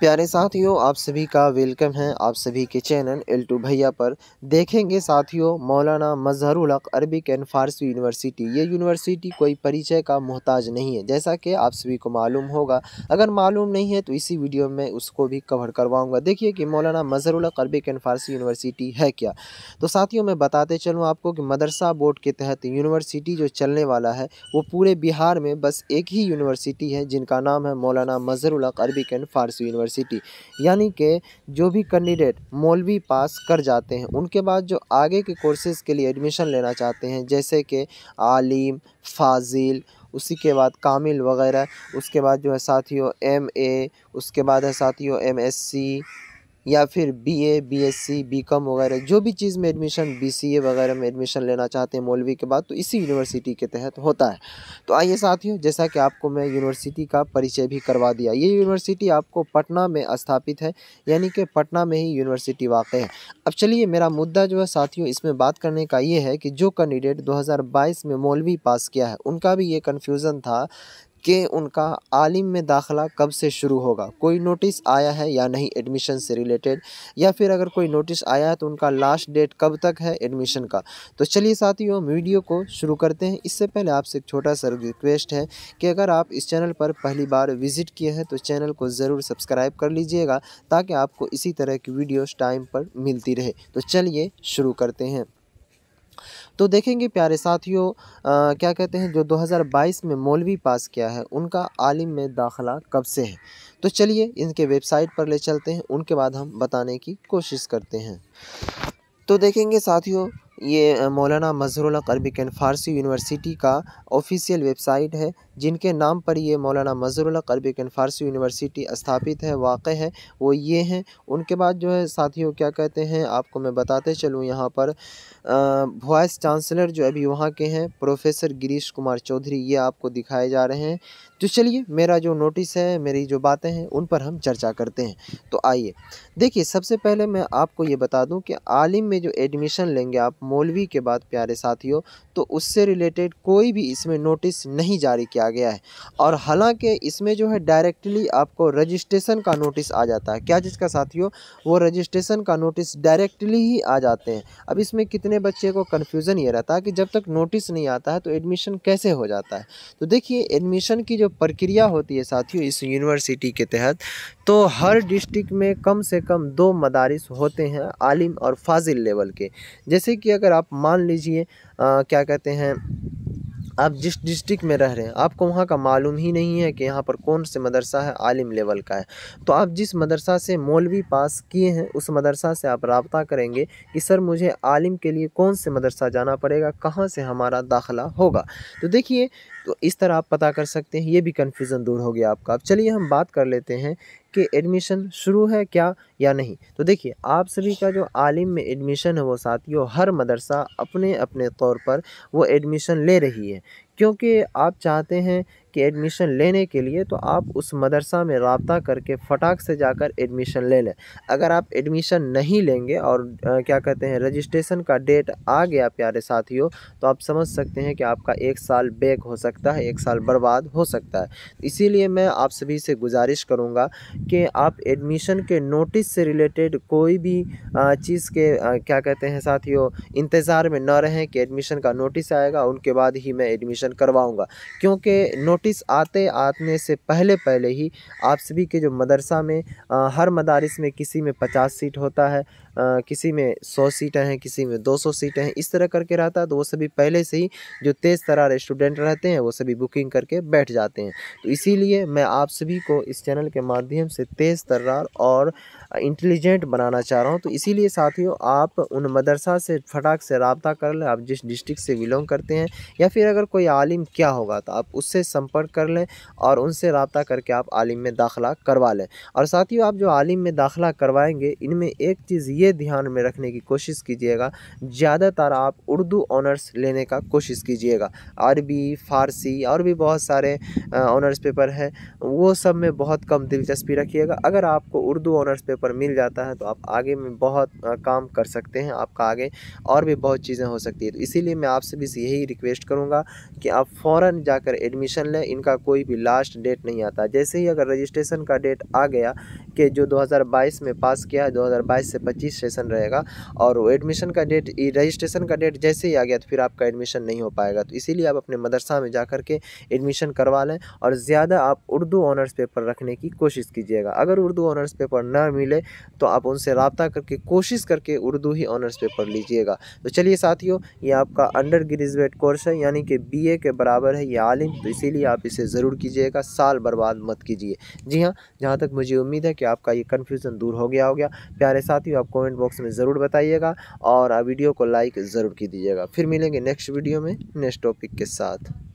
प्यारे साथियों आप सभी का वेलकम है आप सभी के चैनल एल टू भैया पर देखेंगे साथियों Maulana Mazharul Haque Arabic and Farsi university ये यूनिवर्सिटी कोई परिचय का मोहताज नहीं है जैसा कि आप सभी को मालूम होगा अगर मालूम नहीं है तो इसी वीडियो में उसको भी कवर करवाऊंगा देखिए कि मौलाना Mazharul Haque Arabic and Farsi university है क्या तो साथियों मैं बताते चलूँ आपको कि मदरसा बोर्ड के तहत यूनिवर्सिटी जो चलने वाला है वो पूरे बिहार में बस एक ही यूनिवर्सिटी है जिनका नाम है मौलाना Mazharul Haque Arabic and Farsi university यानी कि जो भी कैंडिडेट मौलवी पास कर जाते हैं उनके बाद जो आगे के कोर्सेज़ के लिए एडमिशन लेना चाहते हैं जैसे कि आलिम फाजिल उसी के बाद कामिल वगैरह उसके बाद जो है साथियों एम ए उसके बाद है साथियों एम एस सी या फिर B S C B com वगैरह जो भी चीज़ में एडमिशन बी सी ए वगैरह में एडमिशन लेना चाहते हैं मौलवी के बाद तो इसी यूनिवर्सिटी के तहत होता है तो आइए साथियों जैसा कि आपको मैं यूनिवर्सिटी का परिचय भी करवा दिया ये यूनिवर्सिटी आपको पटना में स्थापित है यानी कि पटना में ही यूनिवर्सिटी वाक़ है अब चलिए मेरा मुद्दा जो है साथियों इसमें बात करने का ये है कि जो कैंडिडेट दो में मौलवी पास किया है उनका भी ये कन्फ्यूज़न था कि उनका आलिम में दाखला कब से शुरू होगा कोई नोटिस आया है या नहीं एडमिशन से रिलेटेड या फिर अगर कोई नोटिस आया है तो उनका लास्ट डेट कब तक है एडमिशन का तो चलिए साथियों वीडियो को शुरू करते हैं इससे पहले आपसे एक छोटा सा रिक्वेस्ट है कि अगर आप इस चैनल पर पहली बार विजिट किए हैं तो चैनल को ज़रूर सब्सक्राइब कर लीजिएगा ताकि आपको इसी तरह की वीडियोज टाइम पर मिलती रहे तो चलिए शुरू करते हैं तो देखेंगे प्यारे साथियों क्या कहते हैं जो 2022 में मौलवी पास किया है उनका आलिम में दाखला कब से है तो चलिए इनके वेबसाइट पर ले चलते हैं उनके बाद हम बताने की कोशिश करते हैं तो देखेंगे साथियों ये मौलाना मज़हरुल एंड फ़ारसी यूनिवर्सिटी का ऑफिशियल वेबसाइट है जिनके नाम पर ये मौलाना मज़हरुल एंड फ़ारसी यूनिवर्सिटी स्थापित है वाक़ है वो ये हैं उनके बाद जो है साथियों क्या कहते हैं आपको मैं बताते चलूँ यहाँ पर वाइस चांसलर जो अभी वहाँ के हैं प्रोफेसर गिरीश कुमार चौधरी ये आपको दिखाए जा रहे हैं तो चलिए मेरा जो नोटिस है मेरी जो बातें हैं उन पर हम चर्चा करते हैं तो आइए देखिए सबसे पहले मैं आपको ये बता दूँ कि आलिम में जो एडमिशन लेंगे आप मौलवी के बाद प्यारे साथियों तो उससे रिलेटेड कोई भी इसमें नोटिस नहीं जारी किया गया है और हालांकि इसमें जो है डायरेक्टली आपको रजिस्ट्रेशन का नोटिस आ जाता है क्या जिसका साथियों वो रजिस्ट्रेशन का नोटिस डायरेक्टली ही आ जाते हैं अब इसमें कितने बच्चे को कन्फ्यूज़न ये रहता है कि जब तक नोटिस नहीं आता है तो एडमिशन कैसे हो जाता है तो देखिए एडमिशन की जो प्रक्रिया होती है साथियों इस यूनिवर्सिटी के तहत तो हर डिस्ट्रिक्ट में कम से कम दो मदारस होते हैं आलिम और फाजिल लेवल के जैसे कि अगर आप मान लीजिए क्या कहते हैं आप जिस डिस्ट्रिक्ट में रह रहे हैं आपको वहाँ का मालूम ही नहीं है कि यहाँ पर कौन से मदरसा है आलिम लेवल का है तो आप जिस मदरसा से मौलवी पास किए हैं उस मदरसा से आप रबता करेंगे कि सर मुझे आलिम के लिए कौन से मदरसा जाना पड़ेगा कहाँ से हमारा दाखला होगा तो देखिए तो इस तरह आप पता कर सकते हैं ये भी कन्फ्यूज़न दूर हो गया आपका अब चलिए हम बात कर लेते हैं कि एडमिशन शुरू है क्या या नहीं तो देखिए आप सभी का जो आलिम में एडमिशन है वो साथियों हर मदरसा अपने अपने तौर पर वो एडमिशन ले रही है क्योंकि आप चाहते हैं कि एडमिशन लेने के लिए तो आप उस मदरसा में रबता करके फटाक से जाकर एडमिशन ले लें अगर आप एडमिशन नहीं लेंगे और आ, क्या कहते हैं रजिस्ट्रेशन का डेट आ गया प्यारे साथियों तो आप समझ सकते हैं कि आपका एक साल बैक हो सकता है एक साल बर्बाद हो सकता है इसीलिए मैं आप सभी से गुजारिश करूँगा कि आप एडमिशन के नोटिस से रिलेटेड कोई भी चीज़ के आ, क्या कहते हैं साथियों इंतज़ार में न रहें कि एडमिशन का नोटिस आएगा उनके बाद ही मैं एडमिशन मेंशन करवाऊंगा क्योंकि नोटिस आते आने से पहले पहले ही आप सभी के जो मदरसा में आ, हर मदारस में किसी में पचास सीट होता है किसी में सौ सीटें हैं किसी में दो सौ सीटें हैं इस तरह करके रहता है तो वो सभी पहले से ही जो तेज़ तरार स्टूडेंट रहते हैं वो सभी बुकिंग करके बैठ जाते हैं तो इसीलिए मैं आप सभी को इस चैनल के माध्यम से तेज़ तर्रार और इंटेलिजेंट बनाना चाह रहा हूँ तो इसीलिए साथियों आप उन मदरसा से फटाक से रबता कर लें आप जिस डिस्ट्रिक्ट से बिलोंग करते हैं या फिर अगर कोई आलिम क्या होगा तो आप उससे संपर्क कर लें और उनसे रबता करके आप आलिम में दाखिला करवा लें और साथियों आप जो आलिम में दाखिला करवाएँगे इनमें एक चीज़ ये ये ध्यान में रखने की कोशिश कीजिएगा ज़्यादातर आप उर्दू ऑनर्स लेने का कोशिश कीजिएगा अरबी फ़ारसी और भी बहुत सारे ऑनर्स पेपर हैं वो सब में बहुत कम दिलचस्पी रखिएगा अगर आपको उर्दू ऑनर्स पेपर मिल जाता है तो आप आगे में बहुत काम कर सकते हैं आपका आगे और भी बहुत चीज़ें हो सकती है तो इसीलिए मैं आपसे भी यही रिक्वेस्ट करूँगा कि आप फ़ौर जाकर एडमिशन लें इनका कोई भी लास्ट डेट नहीं आता जैसे ही अगर रजिस्ट्रेशन का डेट आ गया कि जो 2022 में पास किया है 2022 से रजिस्ट्रेशन रहेगा और वो एडमिशन का डेट रजिस्ट्रेशन का डेट जैसे ही आ गया तो फिर आपका एडमिशन नहीं हो पाएगा तो इसीलिए आप अपने मदरसा में जा के एडमिशन करवा लें और ज़्यादा आप उर्दू ऑनर्स पेपर रखने की कोशिश कीजिएगा अगर उर्दू ऑनर्स पेपर ना मिले तो आप उनसे रबता करके कोशिश करके उर्दू ही ऑनर्स पेपर लीजिएगा तो चलिए साथियों ये आपका अंडर ग्रेजुएट कोर्स है यानी कि बीए के बराबर है ये आलिम तो इसीलिए आप इसे ज़रूर कीजिएगा साल बर्बाद मत कीजिए जी हाँ जहाँ तक मुझे उम्मीद है कि आपका ये कन्फ्यूज़न दूर हो गया हो गया प्यारे साथियों आप कमेंट बॉक्स में ज़रूर बताइएगा और वीडियो को लाइक ज़रूर की दीजिएगा फिर मिलेंगे नेक्स्ट वीडियो में नेक्स्ट टॉपिक के साथ